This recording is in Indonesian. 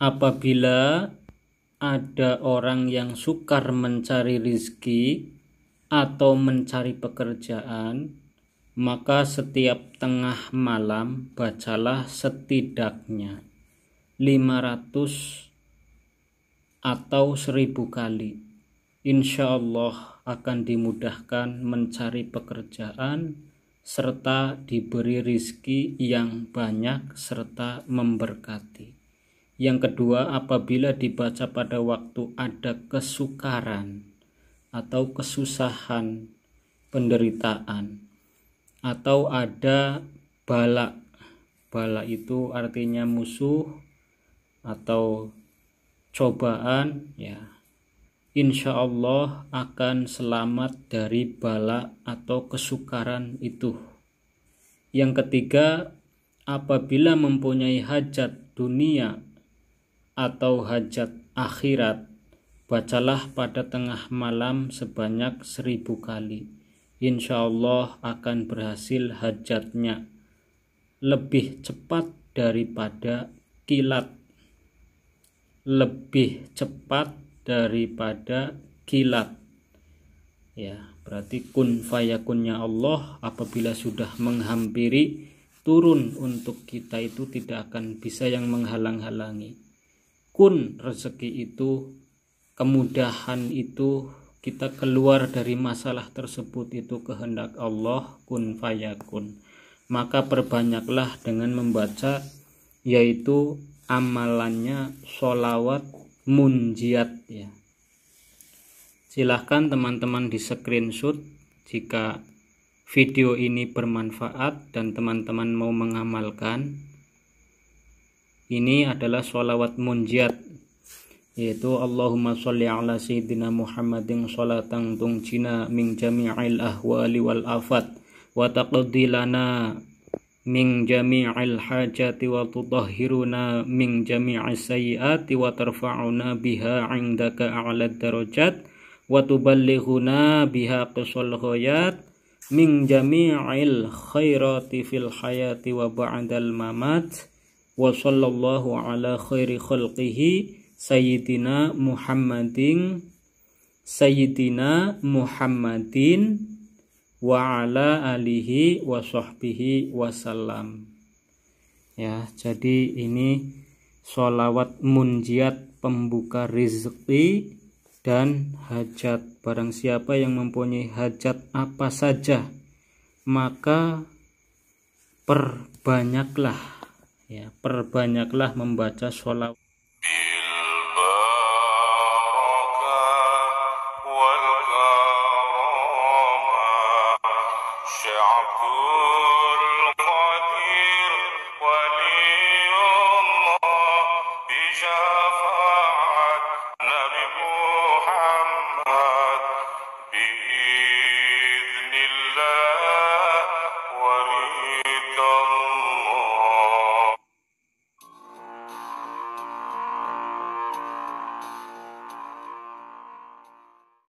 apabila ada orang yang sukar mencari rizki atau mencari pekerjaan, maka setiap tengah malam bacalah setidaknya 500 atau seribu kali. Insya Allah akan dimudahkan mencari pekerjaan serta diberi rizki yang banyak serta memberkati. Yang kedua, apabila dibaca pada waktu ada kesukaran atau kesusahan, penderitaan, atau ada balak balak itu artinya musuh atau cobaan, ya. Insya Allah akan selamat dari bala atau kesukaran itu. Yang ketiga, apabila mempunyai hajat dunia atau hajat akhirat, bacalah pada tengah malam sebanyak seribu kali. Insya Allah akan berhasil hajatnya lebih cepat daripada kilat. Lebih cepat daripada kilat. Ya, berarti kun fayakunnya Allah apabila sudah menghampiri turun untuk kita itu tidak akan bisa yang menghalang-halangi kun rezeki itu kemudahan itu kita keluar dari masalah tersebut itu kehendak Allah kun fayakun maka perbanyaklah dengan membaca yaitu amalannya solawat munjiat ya silahkan teman-teman di screenshot jika video ini bermanfaat dan teman-teman mau mengamalkan ini adalah sholawat munjiat yaitu Allahumma sholli ala sayyidina Muhammadin sholatan tunjina min jami'il ahwali wal afat wa taqdilana min jami'il hajati wa tutahhiruna min jami'is sayyiati wa tarfa'una biha 'indaka a'la darajat wa tuballighuna biha qisal ghayat min jami'il khairati fil hayati wa ba'dal mamat wa sallallahu ala khairi khalqihi sayyidina Muhammadin sayyidina Muhammadin wa ala alihi wa sahbihi salam ya jadi ini sholawat munjiat pembuka rizki dan hajat barang siapa yang mempunyai hajat apa saja maka perbanyaklah ya perbanyaklah membaca sholawat